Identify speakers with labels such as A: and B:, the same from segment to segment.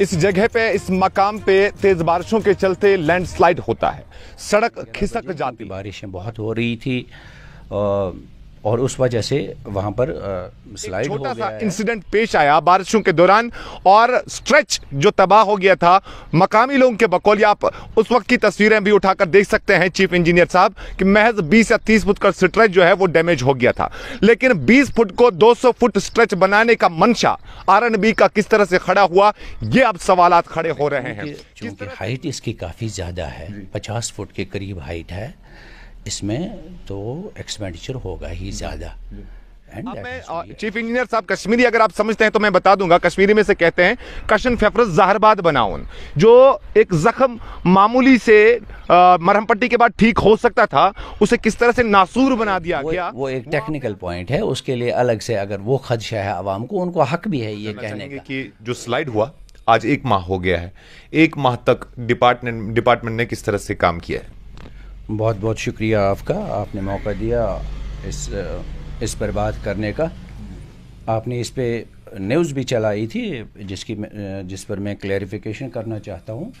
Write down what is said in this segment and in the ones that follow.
A: इस जगह पे इस मकाम पे तेज बारिशों के चलते लैंडस्लाइड होता है
B: सड़क खिसक जाती बारिशें बहुत हो रही थी और उस वजह से वहां पर स्लाइड हो गया
A: इंसिडेंट पेश आया बारिशों के दौरान और स्ट्रेच जो तबाह हो गया था मकामी लोगों के बकौल आप उस वक्त की तस्वीरें भी उठाकर देख सकते हैं चीफ इंजीनियर साहब कि महज 20 या 30 फुट का स्ट्रेच जो है वो डैमेज हो गया था लेकिन 20 फुट को 200 फुट स्ट्रेच बनाने का मंशा आर का किस तरह से खड़ा हुआ
B: ये अब सवाल खड़े हो रहे हैं क्योंकि हाइट इसकी काफ़ी ज़्यादा है पचास फुट के करीब हाइट है इसमें तो एक्सपेंडिचर होगा ही ज़्यादा
A: मैं चीफ इंजीनियर साहब कश्मीरी अगर आप समझते हैं तो मैं बता दूंगा कश्मीरी में से कहते हैं कशन फेफरस जहरबाद बनाउन जो एक जख्म मामूली से मरहम
B: पट्टी के बाद ठीक हो सकता था उसे किस तरह से नासूर बना दिया वो, गया वो एक टेक्निकल पॉइंट है उसके लिए अलग से अगर वो खदशा है आवाम को उनको हक भी है ये कहने का कि जो स्लाइड हुआ
A: आज एक माह हो गया है एक माह तक डिपार्टमेंट डिपार्टमेंट ने किस तरह से काम किया है
B: बहुत बहुत शुक्रिया आपका आपने मौका दिया इस इस पर बात करने का आपने इस पर न्यूज़ भी चलाई थी जिसकी जिस पर मैं क्लेरिफिकेशन करना चाहता हूँ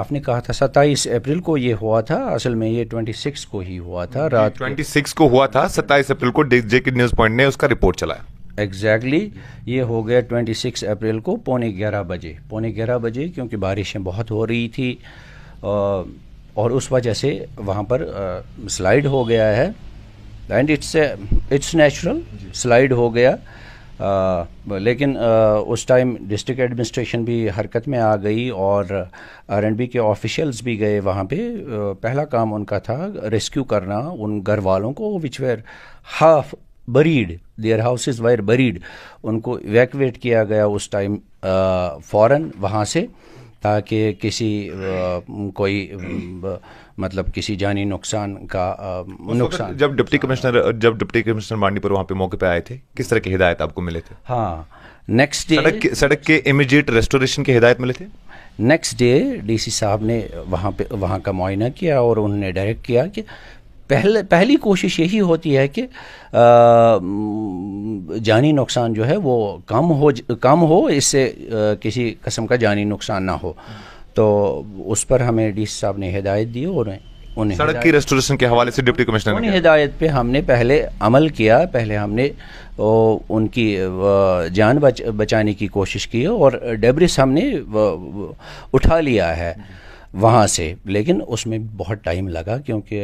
B: आपने कहा था सत्ताईस अप्रैल को ये हुआ था असल में ये ट्वेंटी सिक्स को ही हुआ था रात ट्वेंटी
A: सिक्स को हुआ था सत्ताईस अप्रैल को जे के न्यूज़ पॉइंट ने उसका रिपोर्ट चलाया
B: एग्जैक्टली exactly, ये हो गया ट्वेंटी सिक्स अप्रैल को पौने ग्यारह बजे पौने ग्यारह बजे क्योंकि बारिशें बहुत हो रही थी और उस वजह से वहाँ पर स्लाइड हो गया है and it's it's natural slide हो गया आ, लेकिन आ, उस टाइम डिस्ट्रिक्ट एडमिनिस्ट्रेशन भी हरकत में आ गई और आरएनबी के ऑफिशियल्स भी गए वहाँ पे पहला काम उनका था रेस्क्यू करना उन घर वालों को which were half buried their houses were buried उनको इवैक्यूएट किया गया उस टाइम फ़ौर वहाँ से ताकि किसी कोई मतलब किसी जानी नुकसान का नुकसान जब डिप्टी कमिश्नर जब डिप्टी
A: कमिश्नर मांडीपुर वहाँ पे मौके पे आए थे किस तरह की हिदायत आपको मिले थे हाँ नेक्स्ट डे सड़क के, सड़क के
B: इमीडिएट रेस्टोरेशन की हिदायत मिले थे नेक्स्ट डे डीसी साहब ने वहाँ पे वहाँ का मुआयना किया और उन्होंने डायरेक्ट किया कि पहले पहली कोशिश यही होती है कि आ, जानी नुकसान जो है वो कम हो कम हो इससे आ, किसी कस्म का जानी नुकसान ना हो तो उस पर हमें डी साहब ने हिदायत दी और उन्हें सड़क की
A: रेस्टोरेशन के हवाले से डिप्टी कमिश्नर उन्हें
B: हिदायत पे हमने पहले अमल किया पहले हमने ओ, उनकी जान बच, बचाने की कोशिश की और डेब्रिस हमने उठा लिया है वहाँ से लेकिन उसमें बहुत टाइम लगा क्योंकि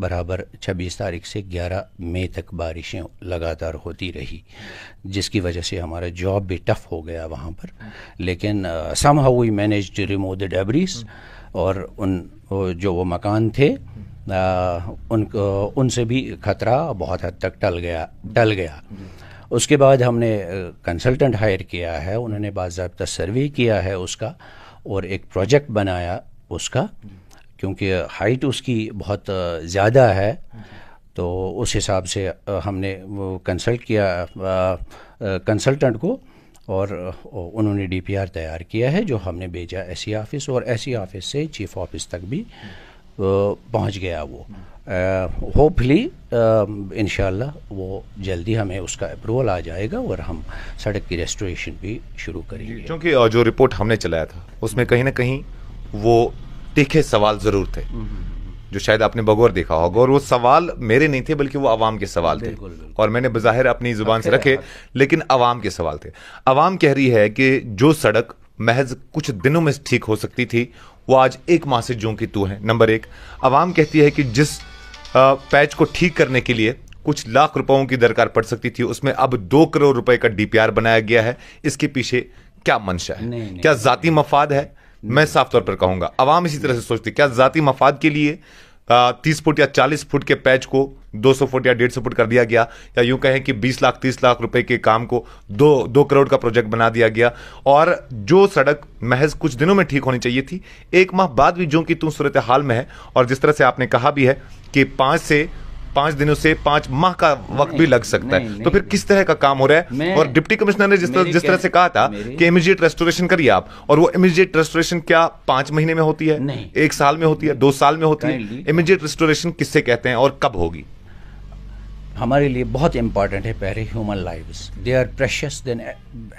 B: बराबर 26 तारीख से 11 मई तक बारिशें लगातार होती रही जिसकी वजह से हमारा जॉब भी टफ़ हो गया वहाँ पर लेकिन somehow we manage to remove the debris और उन जो वो मकान थे आ, uh, उन uh, उनसे भी खतरा बहुत हद तक टल गया टल गया उसके बाद हमने कंसल्टेंट uh, हायर किया है उन्होंने बाबा सर्वे किया है उसका और एक प्रोजेक्ट बनाया उसका क्योंकि हाइट उसकी बहुत ज़्यादा है तो उस हिसाब से हमने वो कंसल्ट किया कंसल्टेंट को और उन्होंने डीपीआर तैयार किया है जो हमने भेजा एस ऑफ़िस और एस ऑफ़िस से चीफ ऑफिस तक भी पहुंच गया वो होपफुली इन वो जल्दी हमें उसका अप्रूवल आ जाएगा और हम सड़क की रेस्टोरेशन भी शुरू करेंगे क्योंकि जो रिपोर्ट हमने चलाया था उसमें कहीं ना कहीं वो तीखे सवाल जरूर थे
A: हम्म, हम्म, हम्म। जो शायद आपने बगौर देखा होगा और वो सवाल मेरे नहीं थे बल्कि वो आवाम के सवाल थे और मैंने बज़ाहिर अपनी ज़ुबान से रखे लेकिन आवाम के सवाल थे आवाम कह रही है कि जो सड़क महज कुछ दिनों में ठीक हो सकती थी वो आज एक माह से जो की तू है नंबर एक आवाम कहती है कि जिस पैच को ठीक करने के लिए कुछ लाख रुपयों की दरकार पड़ सकती थी उसमें अब दो करोड़ रुपए का डीपीआर बनाया गया है इसके पीछे क्या मंशा है क्या जाति मफाद है मैं साफ तौर पर कहूंगा अवाम इसी तरह से सोचते क्या जाति मफाद के लिए तीस फुट या चालीस फुट के पैच को दो सौ फुट या डेढ़ सौ फुट कर दिया गया या यूं कहें कि बीस लाख तीस लाख रुपए के काम को दो दो करोड़ का प्रोजेक्ट बना दिया गया और जो सड़क महज कुछ दिनों में ठीक होनी चाहिए थी एक माह बाद भी जो कि तू सूरत हाल में है और जिस तरह से आपने कहा भी है कि पाँच से पांच दिनों से पांच माह का वक्त भी लग सकता है तो फिर किस तरह का काम हो रहा है और डिप्टी कमिश्नर ने जिस तरह जिस तरह से कहा था कि इमीजिएट रेस्टोरेशन करिए आप और वो इमीजिएट रेस्टोरेशन क्या पांच महीने में होती है एक साल में होती है दो साल
B: में होती है इमीजिएट रेस्टोरेशन किससे कहते हैं और कब होगी हमारे लिए बहुत इंपॉर्टेंट है पहले human life they are precious than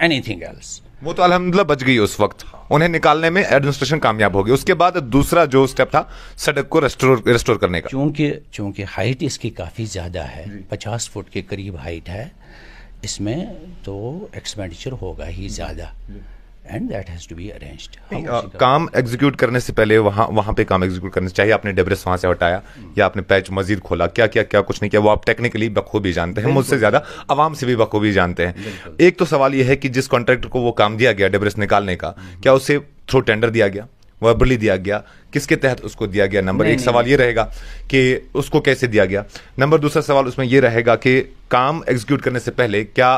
B: anything else वो तो अलहमदिल्ला
A: बच गई उस वक्त उन्हें निकालने में एडमिनिस्ट्रेशन कामयाब हो गई उसके बाद दूसरा जो स्टेप था सड़क
B: को रेस्टोर रेस्टोर करने का चूंकि चूंकि हाइट इसकी काफ़ी ज़्यादा है पचास फुट के करीब हाइट है इसमें तो एक्सपेंडिचर होगा ही ज़्यादा and that has to be arranged
A: काम एग्जीक्यूट करने से पहले वहां वहां पे काम एग्जीक्यूट करने से चाहिए आपने डेब्रेस वहां से हटाया हम्म। या आपने पैच मजीद खोला क्या क्या क्या कुछ नहीं किया वो आप टेक्निकली बखूबी जानते हैं मुझसे ज़्यादा आवाम से भी बखूबी जानते हैं एक तो सवाल यह है कि जिस कॉन्ट्रैक्टर को वो काम दिया गया डेब्रेस निकालने का हम्म। क्या उसे थ्रू टेंडर दिया गया वर्बली दिया गया किसके तहत उसको दिया गया नंबर एक सवाल ये रहेगा कि उसको कैसे दिया गया नंबर दूसरा सवाल उसमें ये रहेगा कि काम एग्जीक्यूट करने से पहले क्या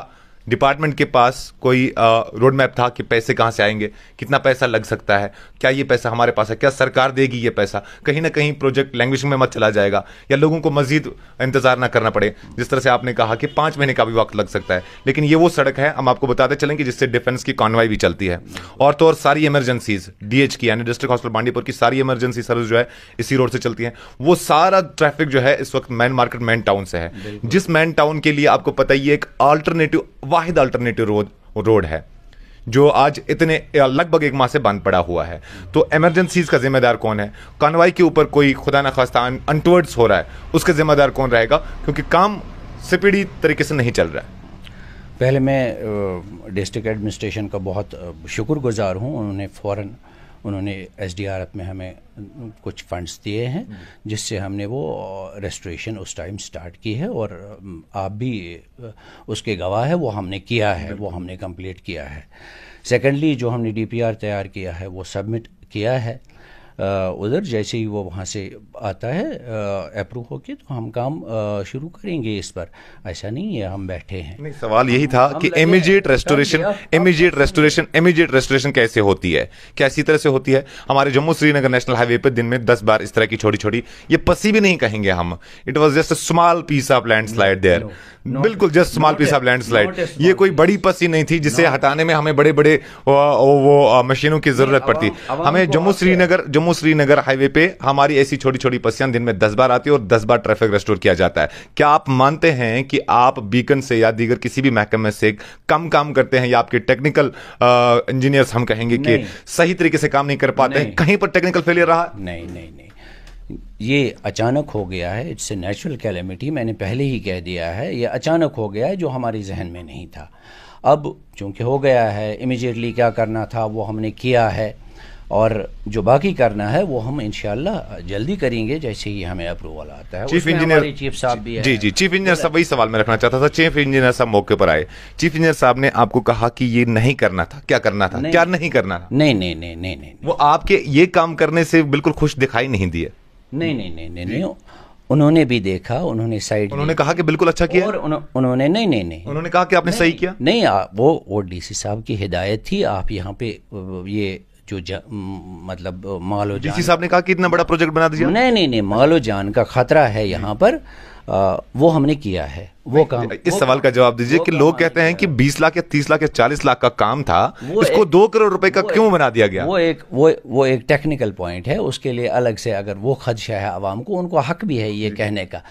A: डिपार्टमेंट के पास कोई रोड मैप था कि पैसे कहाँ से आएंगे कितना पैसा लग सकता है क्या ये पैसा हमारे पास है क्या सरकार देगी ये पैसा कहीं ना कहीं प्रोजेक्ट लैंग्वेज में मत चला जाएगा या लोगों को मजीद इंतजार ना करना पड़े जिस तरह से आपने कहा कि पाँच महीने का भी वक्त लग सकता है लेकिन ये वो सड़क है हम आपको बताते चलेंगे जिससे डिफेंस की कॉन्वाई भी चलती है और तो और सारी इमरजेंसीज डीएच की यानी डिस्ट्रिक्ट हॉस्पिटल बांडीपुर की सारी इमरजेंसी सर्विस जो है इसी रोड से चलती है वो सारा ट्रैफिक जो है इस वक्त मैन मार्केट मैन टाउन से है जिस मैन टाउन के लिए आपको पता ही एक अल्टरनेटिव वाहिद अल्टरनेटिव रोड रोड है जो आज इतने लगभग एक माह से बंद पड़ा हुआ है तो एमरजेंसीज का जिम्मेदार कौन है कानवाई के ऊपर कोई खुदा न खास्ता अनटवर्ड्स हो रहा है उसका जिम्मेदार कौन रहेगा क्योंकि काम सिपीढ़ी
B: तरीके से नहीं चल रहा है पहले मैं डिस्ट्रिक्ट एडमिनिस्ट्रेशन का बहुत शुक्रगुजार हूँ उन्होंने फ़ौर उन्होंने एस में हमें कुछ फंड्स दिए हैं हम्म। जिससे हमने वो रेस्टोरेशन उस टाइम स्टार्ट की है और आप भी उसके गवाह है वो हमने किया है वो हमने कंप्लीट किया है सेकेंडली जो हमने आर तैयार किया है वो सबमिट किया है उधर जैसे ही वो वहाँ से आता है अप्रूव होके तो हम काम शुरू करेंगे इस पर ऐसा नहीं है हम बैठे हैं नहीं सवाल यही था कि immediate restoration immediate restoration immediate
A: restoration कैसे होती है कैसी तरह से होती है हमारे जम्मू श्रीनगर नेशनल हाईवे पर दिन में दस बार इस तरह की छोटी छोटी ये पसी भी नहीं कहेंगे हम it was just small piece of landslide there बिल्कुल just small piece of landslide ये कोई बड़ी पसी नहीं थी जिसे हटाने में हमें बड़े बड़े वो मशीनों की जरूरत पड़ती हमें जम्मू श्रीनगर जम्मू जम्मू श्रीनगर हाईवे पे हमारी ऐसी छोटी छोटी पसियां दिन में दस बार आती है और दस बार ट्रैफिक रेस्टोर किया जाता है क्या आप मानते हैं कि आप बीकन से या दीगर किसी भी महकमे से कम काम करते हैं या आपके टेक्निकल इंजीनियर्स हम कहेंगे कि सही तरीके से काम नहीं कर
B: पाते नहीं। कहीं पर टेक्निकल फेलियर रहा नहीं नहीं नहीं ये अचानक हो गया है इट्स ए नेचुरल कैलेमिटी मैंने पहले ही कह दिया है ये अचानक हो गया है जो हमारे जहन में नहीं था अब चूंकि हो गया है इमिजिएटली क्या करना था वो हमने किया है और जो बाकी करना है वो हम इंशाल्लाह जल्दी करेंगे जैसे ही हमें अप्रूवल आता है चीफ इंजीनियर चीफ साहब भी जी जी चीफ इंजीनियर साहब वही सवाल में रखना चाहता
A: था चीफ इंजीनियर साहब मौके पर आए चीफ इंजीनियर साहब ने आपको कहा कि ये नहीं करना था क्या करना था क्या नहीं करना था नहीं नहीं नहीं नहीं नहीं वो आपके ये काम करने से बिल्कुल खुश दिखाई नहीं दिए
B: नहीं नहीं नहीं नहीं नहीं उन्होंने भी देखा उन्होंने साइड उन्होंने कहा कि बिल्कुल अच्छा किया और उन्होंने नहीं नहीं नहीं उन्होंने कहा कि आपने सही किया नहीं आ, वो वो डीसी साहब की हिदायत थी आप यहाँ पे ये जो मतलब मालो जान साहब ने कहा कि इतना बड़ा प्रोजेक्ट बना दिया नहीं नहीं नहीं मालो जान का खतरा है यहाँ पर आ, वो हमने किया है वो काम
A: इस वो सवाल का जवाब दीजिए कि लोग कहते हैं कि 20 लाख या 30 लाख या 40 लाख का काम था इसको दो
B: करोड़ रुपए का क्यों बना दिया गया वो एक वो वो एक टेक्निकल पॉइंट है उसके लिए अलग से अगर वो खदशा है आवाम को उनको हक भी है ये कहने का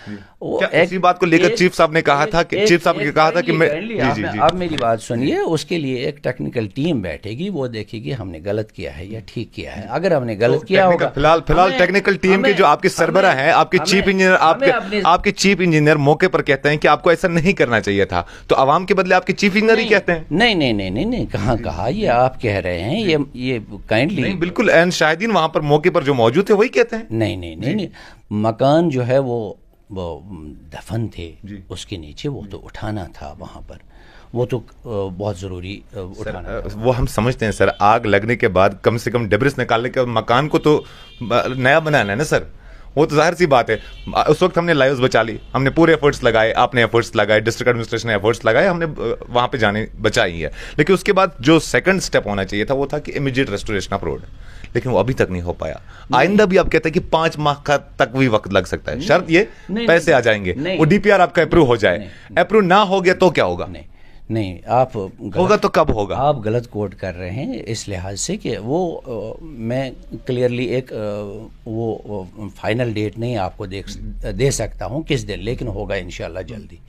B: ऐसी बात को लेकर चीफ साहब ने कहा था कि चीफ साहब ने कहा था कि आप मेरी बात सुनिए उसके लिए एक टेक्निकल टीम बैठेगी वो देखेगी हमने गलत किया है या ठीक किया है अगर हमने गलत तो किया होगा फिलहाल फिलहाल टेक्निकल टीम के जो आपके सरबरा है आपके चीफ इंजीनियर आपके
A: आपके चीफ इंजीनियर मौके पर कहते हैं कि आप आपको ऐसा नहीं करना चाहिए था तो आवाम के बदले आपके चीफ इंजीनियर ही कहते हैं नहीं नहीं नहीं नहीं नहीं कहाँ कहा ये आप कह रहे हैं ये ये काइंडली बिल्कुल एन शाहिदीन वहाँ पर मौके पर जो मौजूद थे वही कहते हैं
B: नहीं नहीं नहीं, नहीं मकान जो है वो वो दफन थे उसके नीचे वो तो उठाना था वहाँ पर वो तो बहुत ज़रूरी उठाना सर, वो हम समझते हैं
A: सर आग लगने के बाद कम से कम डेब्रिस निकालने के मकान को तो नया बनाना है ना सर वो तो जाहिर सी बात है उस वक्त हमने लाइव बचा ली हमने पूरे एफर्ट्स लगाए आपने एफर्ट्स लगाए डिस्ट्रिक्ट एडमिनिस्ट्रेशन ने एफर्ट्स लगाए हमने वहाँ पे जाने बचाई है लेकिन उसके बाद जो सेकंड स्टेप होना चाहिए था वो था कि इमीडिएट रेस्टोरेशन ऑफ रोड लेकिन वो अभी तक नहीं हो पाया आइंदा भी आप कहते हैं कि पांच माह का तक भी वक्त लग सकता है शर्त ये पैसे आ जाएंगे वो डीपीआर आपका अप्रूव हो जाए अप्रूव
B: ना हो गया तो क्या होगा नहीं आप गलत, होगा तो कब होगा आप गलत कोट कर रहे हैं इस लिहाज से कि वो आ, मैं क्लियरली एक आ, वो, वो फाइनल डेट नहीं आपको देख दे सकता हूँ किस दिन लेकिन होगा इन जल्दी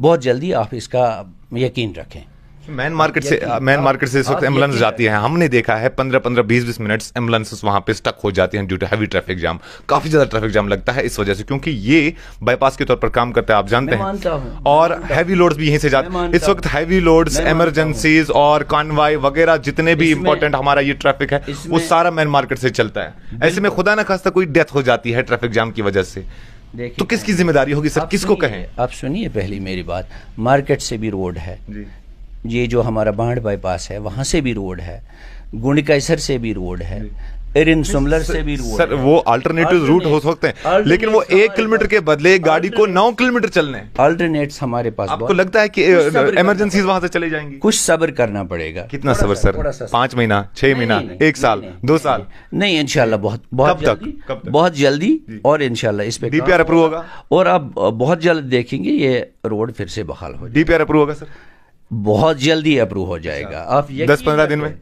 B: बहुत जल्दी आप इसका यकीन रखें मैन मार्केट से मैन मार्केट uh, से इस वक्त एम्बुलेंस जाती
A: है हमने देखा है पंद्रह पंद्रह बीस बीस मिनट एम्बुलेंस वहां पे स्टक हो जाती हैं due to heavy traffic jam काफी ज्यादा ट्रैफिक जाम लगता है इस वजह से क्योंकि ये बाईपास के तौर पर काम करता है आप जानते हैं और हैवी लोड्स भी यहीं से जाते हैं इस वक्त हैवी लोड्स एमरजेंसीज और कॉन्वाय वगैरह जितने भी इंपॉर्टेंट हमारा ये ट्रैफिक है वो सारा मैन मार्केट से चलता है ऐसे में खुदा ना खास्ता कोई डेथ हो जाती है ट्रैफिक जाम की वजह से
B: तो किसकी जिम्मेदारी होगी सर किसको कहें आप सुनिए पहली मेरी बात मार्केट से भी रोड है ये जो हमारा बाढ़ बाईपास है वहाँ से भी रोड है गुंडकैसर से भी रोड है एरिन सुमलर से भी रोड सर वो अल्टरनेटिव रूट हो सकते हैं लेकिन वो
A: हाँ, एक किलोमीटर के बदले गाड़ी को नौ किलोमीटर चलने
B: अल्टरनेट्स हमारे पास आपको लगता है कि
A: इमरजेंसी वहां से चले जाएंगे
B: कुछ सब्र करना पड़ेगा कितना सब्र सर पांच महीना छह महीना एक साल दो साल नहीं इनशाला बहुत बहुत तक बहुत जल्दी और इनशाला इस पे डीपीआर अप्रूव होगा और आप बहुत जल्द देखेंगे ये रोड फिर से बहाल हो डीपीआर अप्रूव होगा सर बहुत जल्दी अप्रूव हो जाएगा आप दस पंद्रह दिन में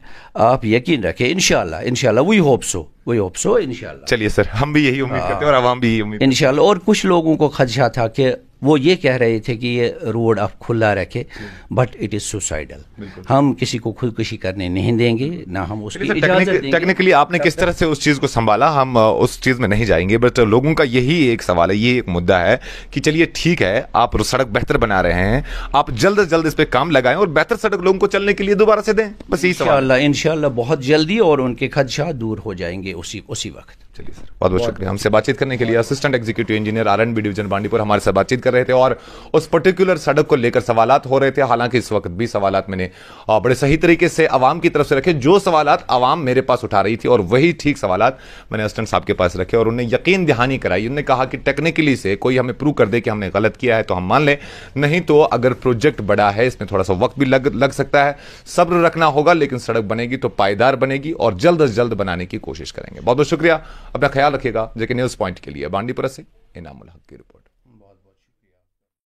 B: आप यकीन रखें इनशाला इनशाला वही होप सो वही होप सो इनशाला चलिए सर हम भी यही उम्मीद हाँ। करते हैं और
A: आवाम भी यही उम्मीद
B: इनशाला और कुछ लोगों को खदशा था कि वो ये कह रहे थे कि ये रोड आप खुला रखे बट इट इज़ सुसाइडल हम किसी को खुदकुशी करने नहीं देंगे ना हम उसकी टेक्निकली टेक्निकली आपने किस तरह
A: से उस चीज़ को संभाला हम उस चीज़ में नहीं जाएंगे बट लोगों का यही एक सवाल है ये एक मुद्दा है कि चलिए ठीक है आप सड़क बेहतर बना रहे हैं आप जल्द से जल्द इस पर काम लगाए और बेहतर सड़क लोगों को चलने के लिए दोबारा से दें
B: बस यही सवाल बहुत जल्दी और उनके खदशा दूर हो जाएंगे उसी उसी वक्त चलिए सर बहुत बहुत शुक्रिया हमसे बातचीत
A: करने के लिए assistant executive engineer R N B division Bandipur हमारे साथ बातचीत कर रहे थे और उस पर्टिकुलर सड़क को लेकर सवाल हो रहे थे हालांकि इस वक्त भी सवाल मैंने बड़े सही तरीके से आवाम की तरफ से रखे जो सवाल आवाम मेरे पास उठा रही थी और वही ठीक सवाल मैंने असिस्टेंट साहब के पास रखे और उन्हें यकीन दहानी कराई उन्होंने कहा कि टेक्निकली से कोई हमें प्रूव कर दे कि हमने गलत किया है तो हम मान लें नहीं तो अगर प्रोजेक्ट बड़ा है इसमें थोड़ा सा वक्त भी लग लग सकता है सब्र रखना होगा लेकिन सड़क बनेगी तो पायदार बनेगी और जल्द अज जल्द बनाने की कोशिश करेंगे बहुत बहुत शुक्रिया अपना ख्याल रखिएगा जेके न्यूज़ पॉइंट के लिए बांडीपुरा से इनामुल हक की रिपोर्ट